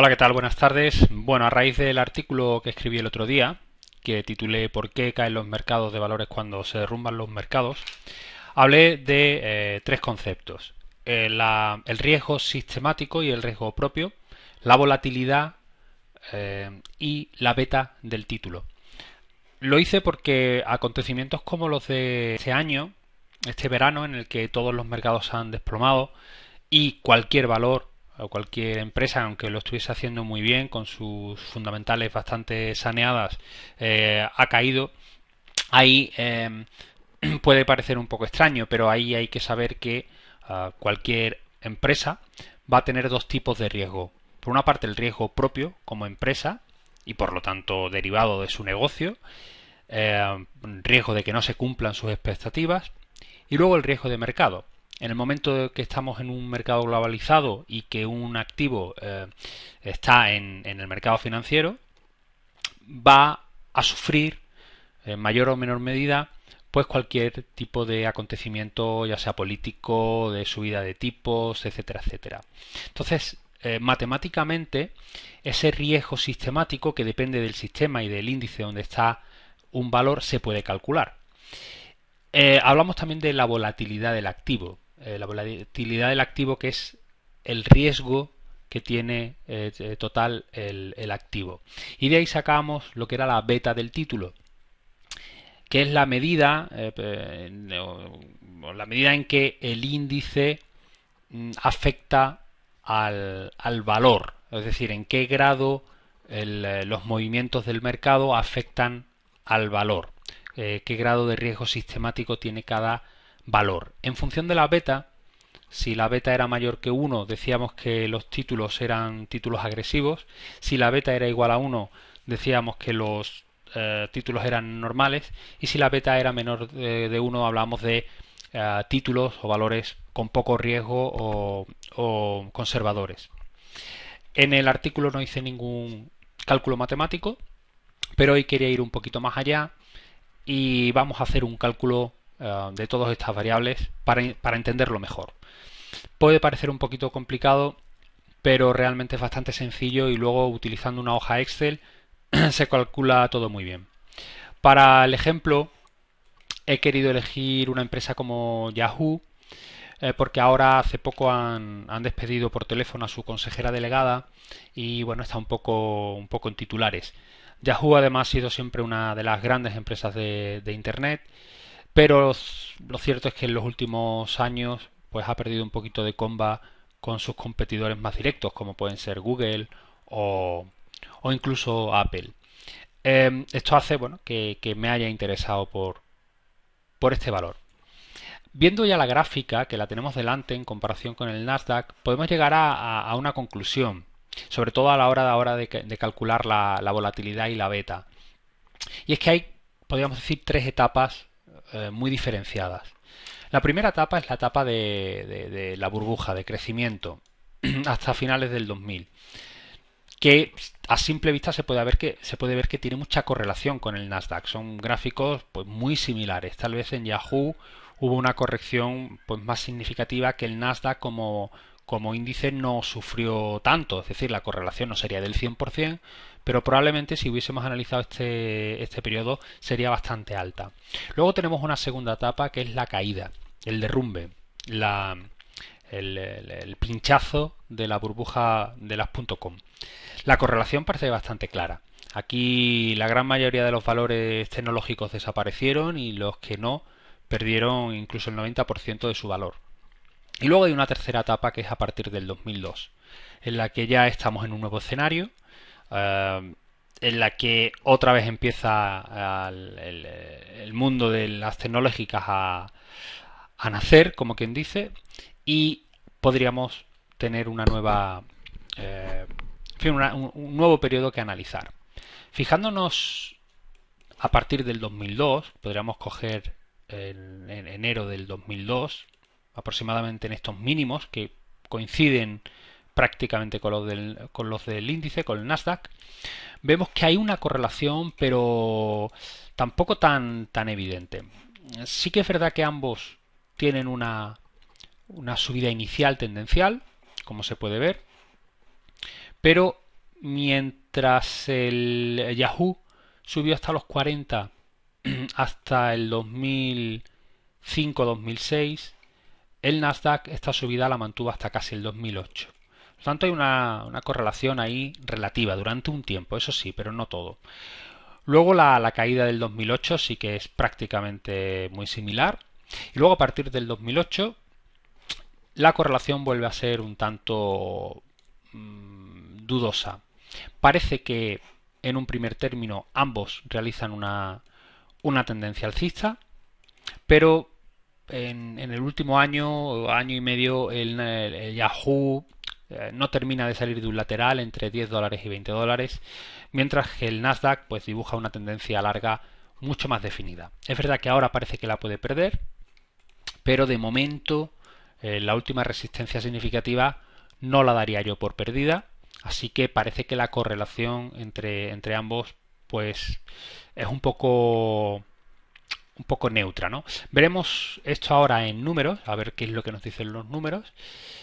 Hola, ¿qué tal? Buenas tardes. Bueno, a raíz del artículo que escribí el otro día, que titulé ¿Por qué caen los mercados de valores cuando se derrumban los mercados? Hablé de eh, tres conceptos. Eh, el, riesgo sistemático y el riesgo propio, la volatilidad eh, y la beta del título. Lo hice porque acontecimientos como los de este año, este verano en el que todos los mercados se han desplomado y cualquier valor o cualquier empresa, aunque lo estuviese haciendo muy bien, con sus fundamentales bastante saneadas, eh, ha caído, ahí em, puede parecer un poco extraño, pero ahí hay que saber que ah, cualquier empresa va a tener dos tipos de riesgo. Por una parte, el riesgo propio como empresa y por lo tanto derivado de su negocio, eh, riesgo de que no se cumplan sus expectativas, y luego el riesgo de mercado en el momento que estamos en un mercado globalizado y que un activo eh, está en, el mercado financiero, va a sufrir en mayor o menor medida pues cualquier tipo de acontecimiento, ya sea político, de subida de tipos, etcétera, etcétera. Entonces, eh, matemáticamente, ese riesgo sistemático que depende del sistema y del índice donde está un valor se puede calcular. Eh, hablamos también de la volatilidad del activo. Eh, la volatilidad del activo, que es el riesgo que tiene eh, eh, total el, activo. Y de ahí sacamos lo que era la beta del título que es la medida, la medida en que el índice mm, afecta al, valor, es decir, en qué grado los movimientos del mercado afectan al valor, qué grado de riesgo sistemático tiene cada valor. En función de la beta, si la beta era mayor que 1, decíamos que los títulos eran títulos agresivos. Si la beta era igual a 1, decíamos que los eh, títulos eran normales. Y si la beta era menor de, 1, hablábamos de eh, títulos o valores con poco riesgo o, o conservadores. En el artículo no hice ningún cálculo matemático, pero hoy quería ir un poquito más allá y vamos a hacer un cálculo eh, de todas estas variables para, entenderlo mejor. Puede parecer un poquito complicado, pero realmente es bastante sencillo y luego utilizando una hoja Excel se calcula todo muy bien. Para el ejemplo, he querido elegir una empresa como Yahoo, eh, porque ahora hace poco han, despedido por teléfono a su consejera delegada y bueno, está un poco, un poco en titulares. Yahoo además ha sido siempre una de las grandes empresas de, de Internet pero lo cierto es que en los últimos años pues ha perdido un poquito de comba con sus competidores más directos, como pueden ser Google o, incluso Apple. Em, esto hace bueno, que, me haya interesado por, por este valor. Viendo ya la gráfica que la tenemos delante en comparación con el Nasdaq, podemos llegar a, una conclusión, sobre todo a la hora de, de, calcular la, la, volatilidad y la beta. Y es que hay, podríamos decir, tres etapas eh, muy diferenciadas. La primera etapa es la etapa de, la burbuja, de crecimiento, hasta finales del 2000 que a simple vista se puede, ver que, se puede ver que tiene mucha correlación con el Nasdaq. Son gráficos pues, muy similares. Tal vez en Yahoo hubo una corrección pues, más significativa que el Nasdaq como, como índice no sufrió tanto. Es decir, la correlación no sería del 100%, pero probablemente si hubiésemos analizado este, este, periodo sería bastante alta. Luego tenemos una segunda etapa que es la caída, el derrumbe, la, el, pinchazo de la burbuja de las .com. La correlación parece bastante clara. Aquí la gran mayoría de los valores tecnológicos desaparecieron y los que no perdieron incluso el 90% de su valor. Y luego hay una tercera etapa que es a partir del 2002, en la que ya estamos en un nuevo escenario, Em, en la que otra vez empieza el, mundo de las tecnológicas a, nacer, como quien dice, y podríamos tener una nueva, eh, un, un, nuevo periodo que analizar. Fijándonos a partir del 2002, podríamos coger en, enero del 2002, aproximadamente en estos mínimos que coinciden prácticamente con los, del, con los del índice, con el Nasdaq, vemos que hay una correlación, pero tampoco tan, tan evidente. Sí que es verdad que ambos tienen una, una subida inicial tendencial, como se puede ver, pero mientras el Yahoo subió hasta los 40, hasta el 2005-2006, el Nasdaq esta subida la mantuvo hasta casi el 2008. Por tanto, hay una, correlación ahí relativa durante un tiempo, eso sí, pero no todo. Luego la, caída del 2008 sí que es prácticamente muy similar. Y luego a partir del 2008 la correlación vuelve a ser un tanto mm, dudosa. Parece que en un primer término ambos realizan una, tendencia alcista, pero en, el último año, año y medio, el Yahoo eh, no termina de salir de un lateral entre 10 dólares y 20 dólares, mientras que el Nasdaq pues dibuja una tendencia larga mucho más definida. Es verdad que ahora parece que la puede perder, pero de momento eh, la última resistencia significativa no la daría yo por perdida, así que parece que la correlación entre, entre ambos pues es un poco un poco neutra, ¿no? Veremos esto ahora en números, a ver qué es lo que nos dicen los números,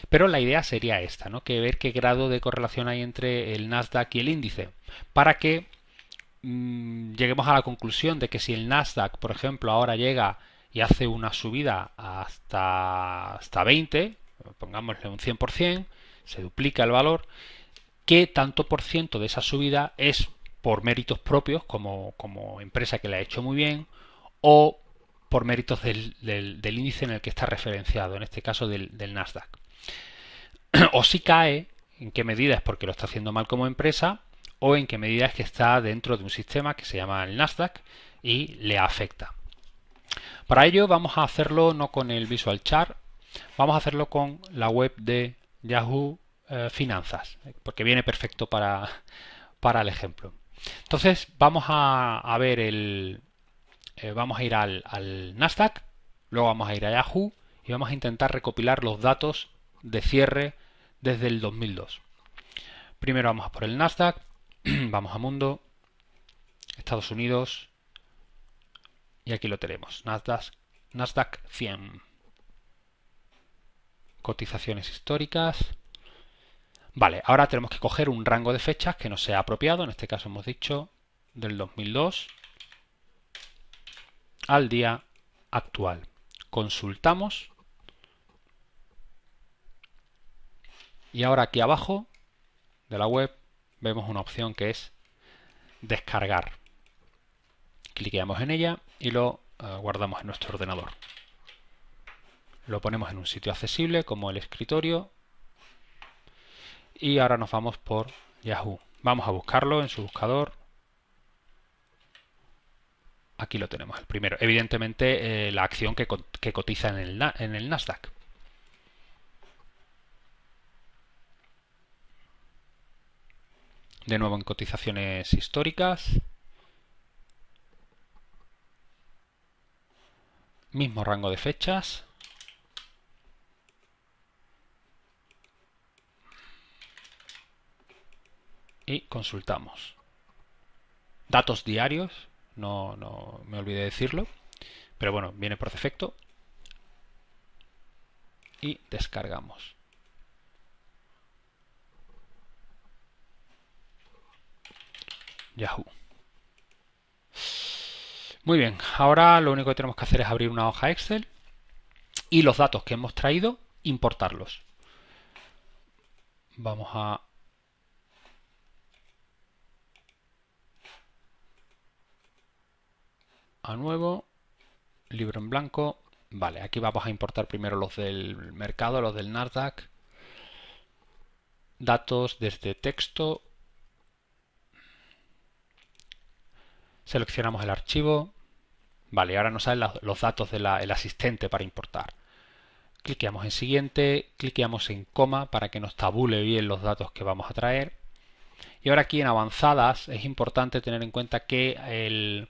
pero la idea sería esta, ¿no? Que ver qué grado de correlación hay entre el Nasdaq y el índice, para que mm, lleguemos a la conclusión de que si el Nasdaq, por ejemplo, ahora llega y hace una subida hasta, hasta 20, pongámosle un 100%, se duplica el valor, qué tanto por ciento de esa subida es por méritos propios, como, como empresa que la ha hecho muy bien, o por méritos del, índice en el que está referenciado, en este caso del, Nasdaq. O si cae, en qué medida es porque lo está haciendo mal como empresa o en qué medida es que está dentro de un sistema que se llama el Nasdaq y le afecta. Para ello vamos a hacerlo no con el Visual Chart, vamos a hacerlo con la web de Yahoo eh, Finanzas, porque viene perfecto para, el ejemplo. Entonces vamos a ver el, eh, vamos a ir al, Nasdaq, luego vamos a ir a Yahoo y vamos a intentar recopilar los datos de cierre desde el 2002. Primero vamos a por el Nasdaq, vamos a Mundo, Estados Unidos y aquí lo tenemos, Nasdaq, Nasdaq 100. Cotizaciones históricas. Vale, ahora tenemos que coger un rango de fechas que nos sea apropiado, en este caso hemos dicho del 2002 al día actual. Consultamos. Y ahora aquí abajo de la web vemos una opción que es descargar. Cliqueamos en ella y lo eh, guardamos en nuestro ordenador. Lo ponemos en un sitio accesible como el escritorio. Y ahora nos vamos por Yahoo. Vamos a buscarlo en su buscador Aquí lo tenemos, el primero. Evidentemente, eh, la acción que, cotiza en en el Nasdaq. De nuevo en cotizaciones históricas. Mismo rango de fechas. Y consultamos. Datos diarios no, no me olvidé decirlo, pero bueno, viene por defecto y descargamos. Yahoo. Muy bien, ahora lo único que tenemos que hacer es abrir una hoja Excel y los datos que hemos traído, importarlos. Vamos a a nuevo, libro en blanco. Vale, aquí vamos a importar primero los del mercado, los del Nasdaq. Datos desde texto. Seleccionamos el archivo. Vale, ahora nos salen los datos del asistente para importar. Cliqueamos en siguiente, cliqueamos en coma para que nos tabule bien los datos que vamos a traer. Y ahora aquí en avanzadas es importante tener en cuenta que el,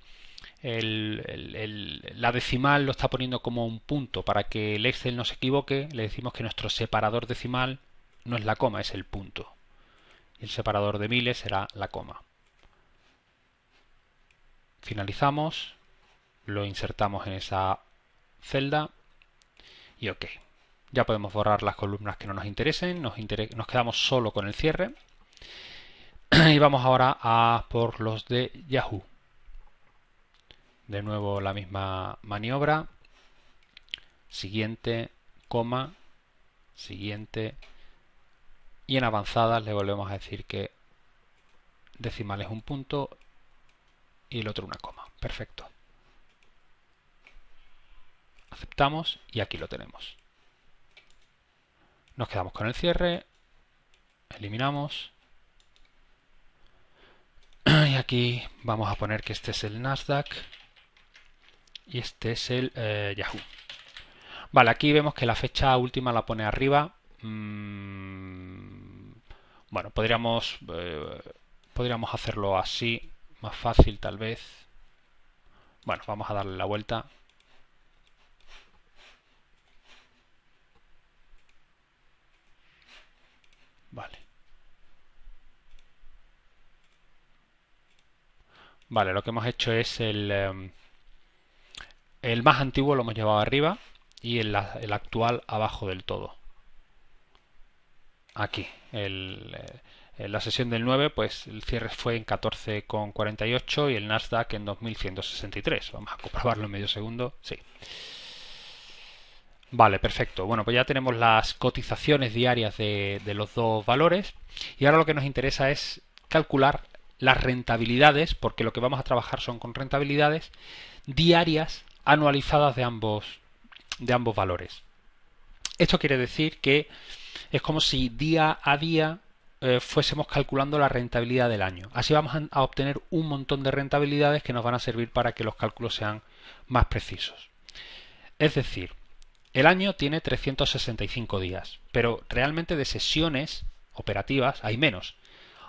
la decimal lo está poniendo como un punto. Para que el Excel no se equivoque, le decimos que nuestro separador decimal no es la coma, es el punto. El separador de miles será la coma. Finalizamos, lo insertamos en esa celda y OK. Ya podemos borrar las columnas que no nos interesen, nos, nos quedamos solo con el cierre. y vamos ahora a por los de Yahoo. De nuevo la misma maniobra. Siguiente, coma, siguiente. Y en avanzadas le volvemos a decir que decimal es un punto y el otro una coma. Perfecto. Aceptamos y aquí lo tenemos. Nos quedamos con el cierre, eliminamos. Y aquí vamos a poner que este es el Nasdaq y este es el eh, Yahoo. Vale, aquí vemos que la fecha última la pone arriba. Mm, bueno, podríamos, eh, podríamos hacerlo así, más fácil tal vez. Bueno, vamos a darle la vuelta. Vale. Vale, lo que hemos hecho es el... Em, el más antiguo lo hemos llevado arriba y el, actual abajo del todo. Aquí, eh, en la sesión del 9, pues el cierre fue en 14,48 y el Nasdaq en 2163. Vamos a comprobarlo en medio segundo. Sí. Vale, perfecto. Bueno, pues ya tenemos las cotizaciones diarias de, los dos valores y ahora lo que nos interesa es calcular las rentabilidades, porque lo que vamos a trabajar son con rentabilidades diarias anualizadas de ambos, de ambos valores. Esto quiere decir que es como si día a día eh, fuésemos calculando la rentabilidad del año. Así vamos a obtener un montón de rentabilidades que nos van a servir para que los cálculos sean más precisos. Es decir, el año tiene 365 días, pero realmente de sesiones operativas hay menos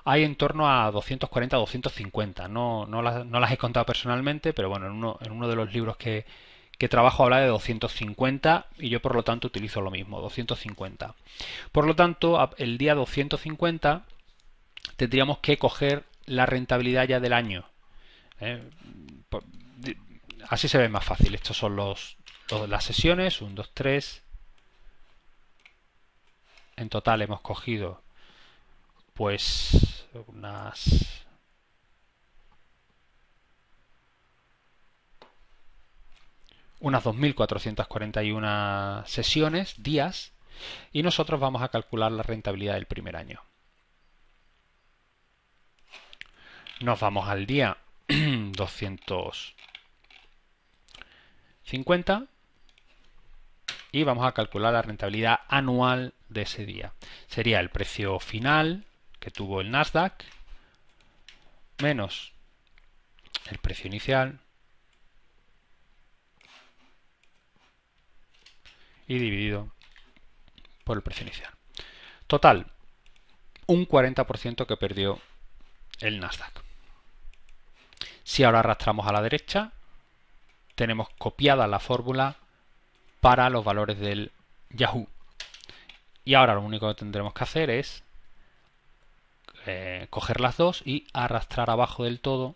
hay en torno a 240, 250. No, no, las, he contado personalmente, pero bueno, en uno, de los libros que, trabajo habla de 250 y yo por lo tanto utilizo lo mismo, 250. Por lo tanto, el día 250 tendríamos que coger la rentabilidad ya del año. ¿eh? Así se ve más fácil. Estos son los, las sesiones, 1, 2, 3. En total hemos cogido pues unas unas 2.441 sesiones, días, y nosotros vamos a calcular la rentabilidad del primer año. Nos vamos al día 250 y vamos a calcular la rentabilidad anual de ese día. Sería el precio final que tuvo el Nasdaq, menos el precio inicial, y dividido por el precio inicial. Total, un 40% que perdió el Nasdaq. Si ahora arrastramos a la derecha, tenemos copiada la fórmula para los valores del Yahoo. Y ahora lo único que tendremos que hacer es eh, coger las dos y arrastrar abajo del todo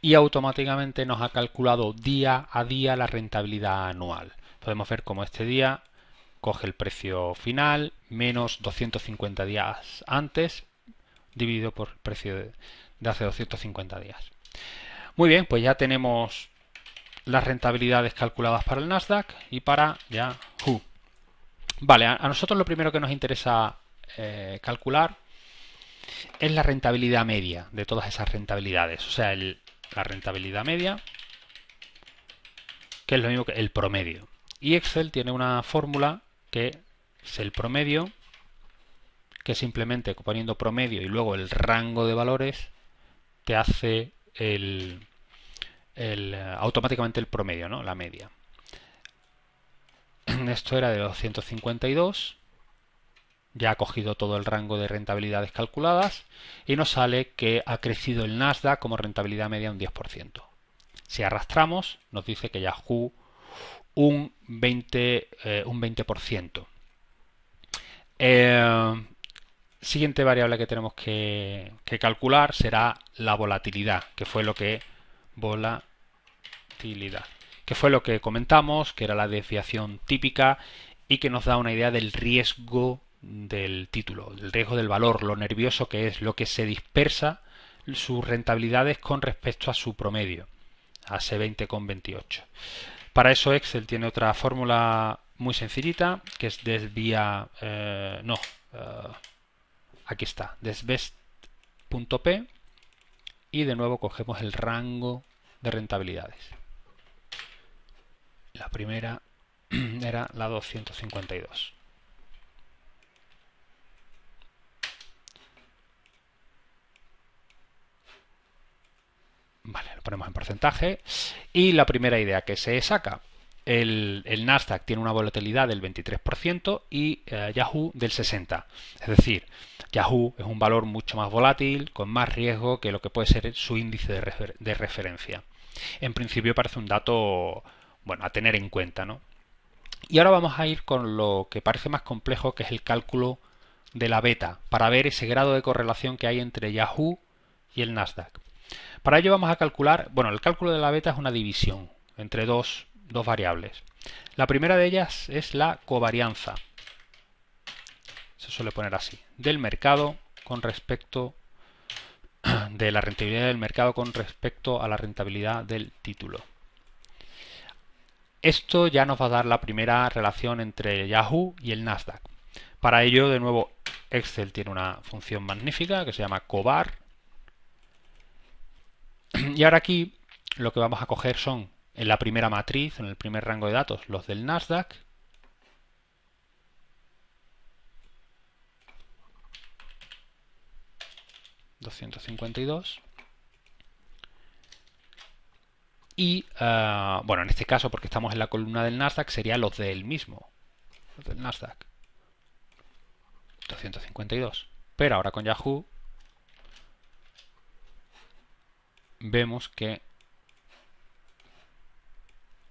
y automáticamente nos ha calculado día a día la rentabilidad anual. Podemos ver como este día coge el precio final menos 250 días antes dividido por el precio de, hace 250 días. Muy bien, pues ya tenemos las rentabilidades calculadas para el Nasdaq y para ya Vale, a nosotros lo primero que nos interesa eh, calcular es la rentabilidad media de todas esas rentabilidades. O sea, la rentabilidad media, que es lo mismo que el promedio. Y Excel tiene una fórmula que es el promedio, que simplemente poniendo promedio y luego el rango de valores te hace el, eh, automáticamente el promedio, la media. Esto era de 252, ya ha cogido todo el rango de rentabilidades calculadas y nos sale que ha crecido el Nasdaq como rentabilidad media un 10%. Si arrastramos, nos dice que Yahoo un 20%. Eh, un 20%. Eh, siguiente variable que tenemos que, que, calcular será la volatilidad, que fue lo que vola que fue lo que comentamos, que era la desviación típica y que nos da una idea del riesgo del título, el riesgo del valor, lo nervioso que es, lo que se dispersa sus rentabilidades con respecto a su promedio, a ese 2028 Para eso Excel tiene otra fórmula muy sencillita, que es desvía... Eh, no, eh, aquí está, desvest.p y de nuevo cogemos el rango de rentabilidades. La primera era la 252. Vale, lo ponemos en porcentaje. Y la primera idea que se saca. El, Nasdaq tiene una volatilidad del 23% y eh, Yahoo del 60%. Es decir, Yahoo es un valor mucho más volátil, con más riesgo que lo que puede ser su índice de referencia. En principio parece un dato bueno, a tener en cuenta, ¿no? Y ahora vamos a ir con lo que parece más complejo, que es el cálculo de la beta, para ver ese grado de correlación que hay entre Yahoo y el Nasdaq. Para ello vamos a calcular, bueno, el cálculo de la beta es una división entre dos, dos variables. La primera de ellas es la covarianza. Se suele poner así, del mercado con respecto de la rentabilidad del mercado con respecto a la rentabilidad del título. Esto ya nos va a dar la primera relación entre Yahoo y el Nasdaq. Para ello, de nuevo, Excel tiene una función magnífica que se llama cobar. Y ahora aquí lo que vamos a coger son en la primera matriz, en el primer rango de datos, los del Nasdaq. ...252... Y, ah, bueno, en este caso, porque estamos en la columna del Nasdaq, sería los del mismo, los del Nasdaq. 252. Pero ahora con Yahoo vemos que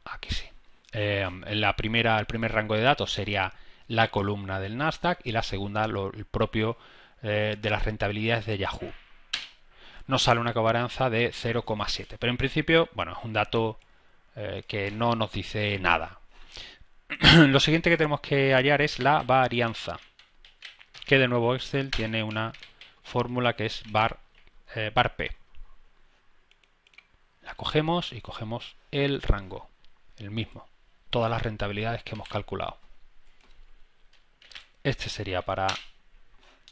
aquí ah, sí. Eh, la primera, el primer rango de datos sería la columna del Nasdaq y la segunda el propio eh, de las rentabilidades de Yahoo nos sale una covarianza de 0,7. Pero en principio, bueno, es un dato eh, que no nos dice nada. Lo siguiente que tenemos que hallar es la varianza, que de nuevo Excel tiene una fórmula que es bar, eh, P. La cogemos y cogemos el rango, el mismo, todas las rentabilidades que hemos calculado. Este sería para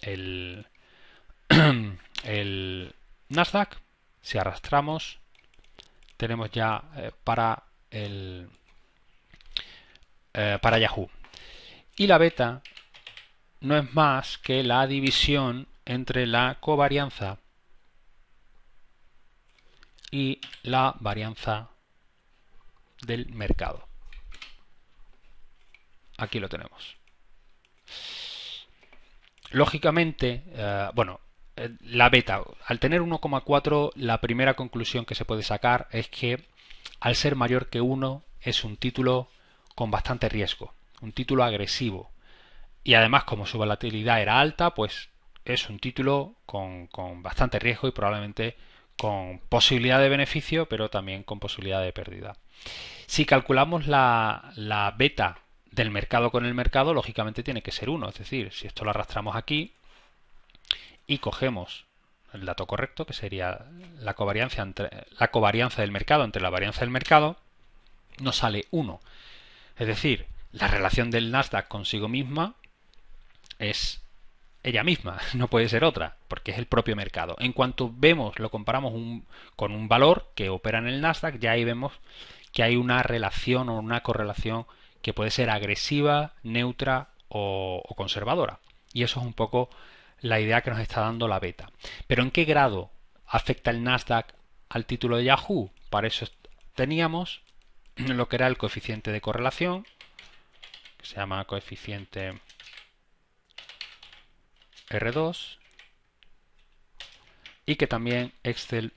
el, el, Nasdaq, si arrastramos, tenemos ya eh, para, el, eh, para Yahoo. Y la beta no es más que la división entre la covarianza y la varianza del mercado. Aquí lo tenemos. Lógicamente, eh, bueno, eh, la beta, al tener 1,4, la primera conclusión que se puede sacar es que al ser mayor que 1 es un título con bastante riesgo, un título agresivo. Y además, como su volatilidad era alta, pues es un título con, con bastante riesgo y probablemente con posibilidad de beneficio, pero también con posibilidad de pérdida. Si calculamos la, la beta del mercado con el mercado, lógicamente tiene que ser 1. Es decir, si esto lo arrastramos aquí, y cogemos el dato correcto, que sería la covarianza, entre, la covarianza del mercado entre la varianza del mercado, nos sale 1. Es decir, la relación del Nasdaq consigo misma es ella misma, no puede ser otra, porque es el propio mercado. En cuanto vemos, lo comparamos con un valor que opera en el Nasdaq, ya ahí vemos que hay una relación o una correlación que puede ser agresiva, neutra o conservadora. Y eso es un poco la idea que nos está dando la beta. Pero ¿en qué grado afecta el Nasdaq al título de Yahoo? Para eso teníamos lo que era el coeficiente de correlación, que se llama coeficiente R2, y que también Excel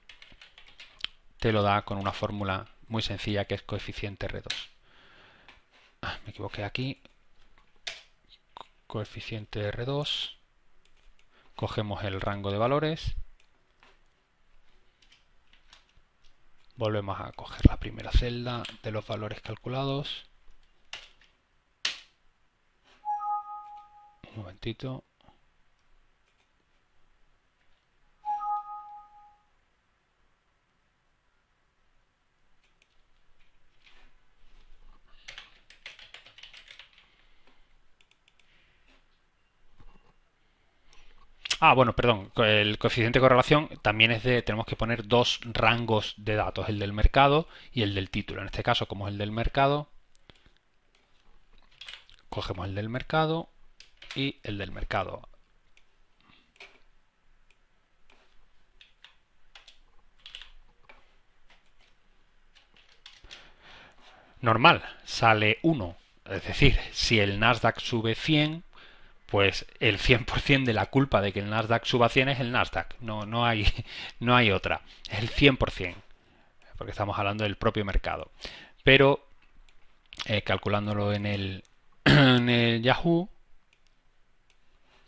te lo da con una fórmula muy sencilla que es coeficiente R2. Ah, me equivoqué aquí. Coeficiente R2 cogemos el rango de valores, volvemos a coger la primera celda de los valores calculados, un momentito, Ah, bueno, perdón, el coeficiente de correlación también es de, tenemos que poner dos rangos de datos, el del mercado y el del título. En este caso, como es el del mercado, cogemos el del mercado y el del mercado. Normal, sale 1. Es decir, si el Nasdaq sube 100, pues el 100% de la culpa de que el Nasdaq suba 100 es el Nasdaq, no, no, hay, no hay otra, es el 100%, porque estamos hablando del propio mercado. Pero eh, calculándolo en el, en Yahoo,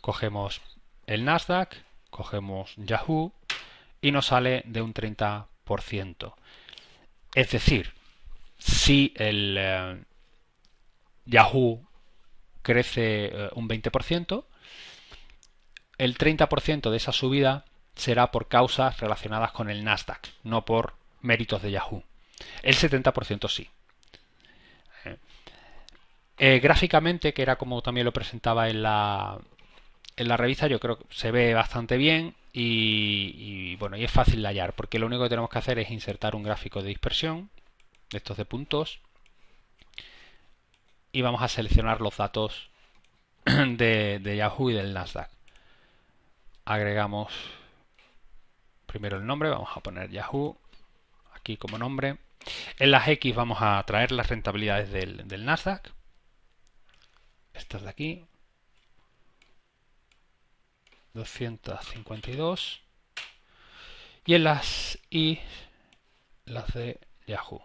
cogemos el Nasdaq, cogemos Yahoo y nos sale de un 30%. Es decir, si el eh, Yahoo crece eh, un 20%, el 30% de esa subida será por causas relacionadas con el Nasdaq, no por méritos de Yahoo. El 70% sí. Eh, eh, gráficamente, que era como también lo presentaba en la, revista, yo creo que se ve bastante bien y, bueno, y es fácil de hallar, porque lo único que tenemos que hacer es insertar un gráfico de dispersión, estos de puntos, y vamos a seleccionar los datos de, Yahoo y del Nasdaq. Agregamos primero el nombre, vamos a poner Yahoo aquí como nombre. En las X vamos a traer las rentabilidades del, del Nasdaq. Estas de aquí. 252. Y en las Y las de Yahoo.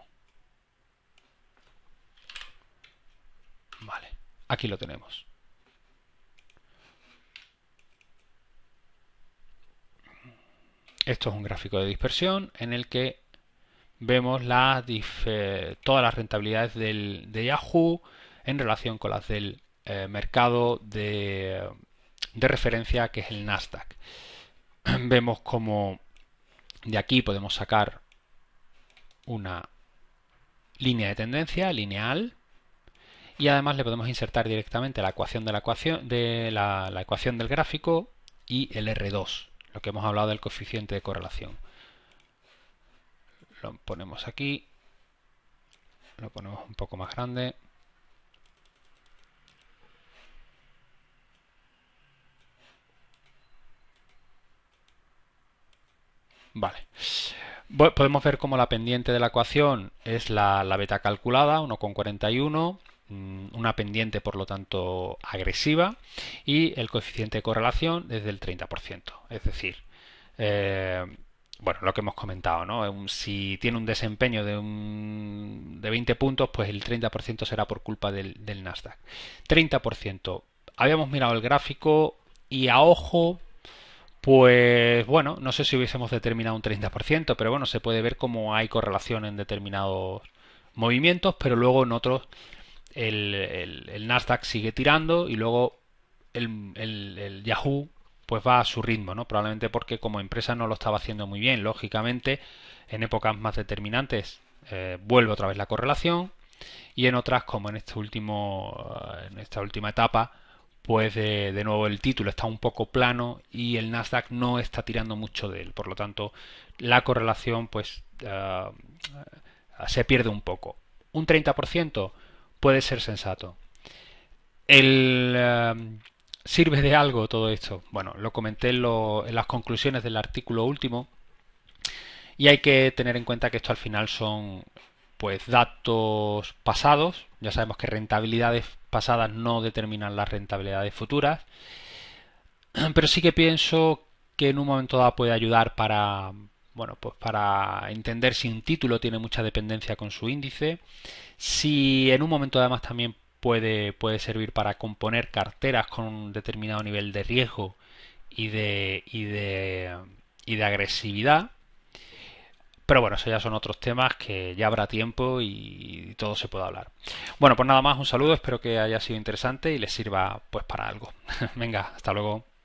Vale, aquí lo tenemos. Esto es un gráfico de dispersión en el que vemos eh, todas las rentabilidades de Yahoo en relación con las del eh, mercado de, de, referencia que es el Nasdaq. Vemos como de aquí podemos sacar una línea de tendencia lineal y además le podemos insertar directamente la ecuación de la ecuación, de la, ecuación del gráfico y el R2, lo que hemos hablado del coeficiente de correlación. Lo ponemos aquí, lo ponemos un poco más grande. Vale. Podemos ver cómo la pendiente de la ecuación es la, la beta calculada, 1,41, Mm, una pendiente por lo tanto agresiva y el coeficiente de correlación es del 30%. Es decir, eh, bueno, lo que hemos comentado, ¿no? Si tiene un desempeño de, un, de 20 puntos, pues el 30% será por culpa del, del Nasdaq. 30%. Habíamos mirado el gráfico y a ojo pues bueno, no sé si hubiésemos determinado un 30%, pero bueno, se puede ver cómo hay correlación en determinados movimientos, pero luego en otros el, Nasdaq sigue tirando y luego el, Yahoo pues va a su ritmo, ¿no? Probablemente porque como empresa no lo estaba haciendo muy bien. Lógicamente, en épocas más determinantes eh, vuelve otra vez la correlación y en otras, como en este último, en esta última etapa, pues de, nuevo el título está un poco plano y el Nasdaq no está tirando mucho de él. Por lo tanto, la correlación pues ah, se pierde un poco. Un 30% puede ser sensato. El, eh, ¿Sirve de algo todo esto? Bueno, lo comenté en, en, las conclusiones del artículo último y hay que tener en cuenta que esto al final son pues datos pasados, ya sabemos que rentabilidades pasadas no determinan las rentabilidades futuras, pero sí que pienso que en un momento dado puede ayudar para, bueno, pues para entender si un título tiene mucha dependencia con su índice si en un momento además también puede, puede servir para componer carteras con un determinado nivel de riesgo y de, y de, y de agresividad. Pero bueno, eso ya son otros temas que ya habrá tiempo y, todo se puede hablar. Bueno, pues nada más, un saludo, espero que haya sido interesante y les sirva pues para algo. Venga, hasta luego.